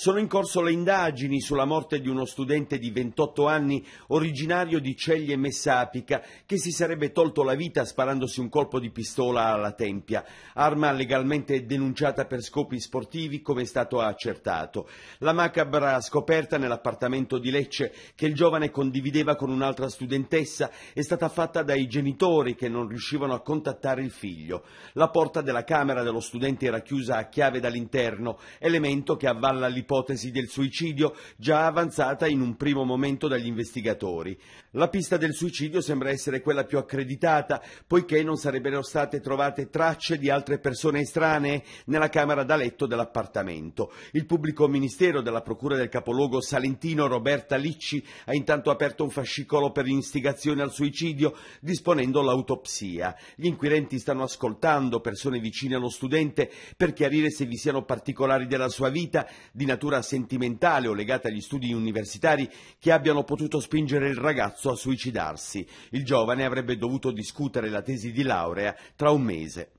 Sono in corso le indagini sulla morte di uno studente di 28 anni originario di Ceglie Messapica che si sarebbe tolto la vita sparandosi un colpo di pistola alla tempia, arma legalmente denunciata per scopi sportivi come è stato accertato. La macabra scoperta nell'appartamento di Lecce che il giovane condivideva con un'altra studentessa è stata fatta dai genitori che non riuscivano a contattare il figlio. La porta della camera dello studente era chiusa a chiave dall'interno, elemento che avvalla l'ipotesi l'ipotesi del suicidio già avanzata in un primo momento dagli investigatori. La pista del suicidio sembra essere quella più accreditata, poiché non sarebbero state trovate tracce di altre persone estranee nella camera da letto dell'appartamento. Il pubblico ministero della Procura del capoluogo salentino Roberta Licci ha intanto aperto un fascicolo per instigazione al suicidio, disponendo l'autopsia. Gli inquirenti stanno ascoltando persone vicine allo studente per chiarire se vi siano particolari della sua vita di natura natura sentimentale o legate agli studi universitari che abbiano potuto spingere il ragazzo a suicidarsi. Il giovane avrebbe dovuto discutere la tesi di laurea tra un mese.